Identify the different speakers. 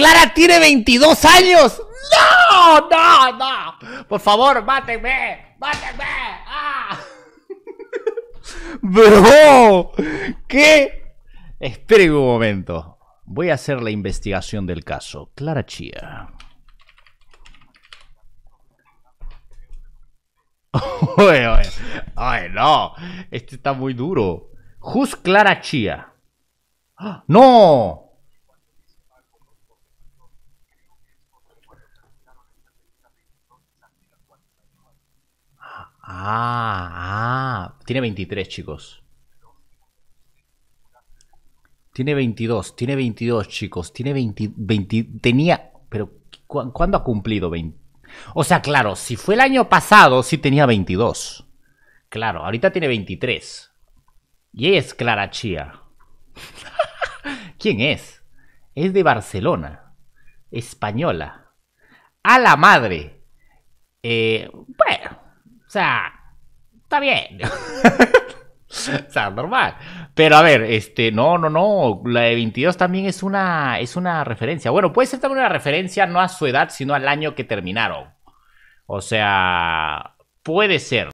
Speaker 1: Clara tiene 22 años. No, no, no. Por favor, mátenme,
Speaker 2: mátenme. ¡Ah!
Speaker 1: Bro, ¿qué?
Speaker 3: Esperen un momento. Voy a hacer la investigación del caso. Clara Chía.
Speaker 1: ¡Ay, no. Este está muy duro. Juz Clara Chía.
Speaker 3: ¡Ah! ¡No! Ah, ah. Tiene 23, chicos. Tiene 22, tiene 22, chicos. Tiene 20, tenía... Pero, ¿cuándo ha cumplido 20? O sea, claro, si fue el año pasado, sí tenía 22. Claro, ahorita tiene 23. Y es Clara Chía. ¿Quién es? Es de Barcelona. Española. A la madre. Eh, bueno, o sea,
Speaker 2: está bien. o
Speaker 3: sea, normal. Pero a ver, este, no, no, no. La de 22 también es una, es una referencia. Bueno, puede ser también una referencia no a su edad, sino al año que terminaron. O sea, puede ser.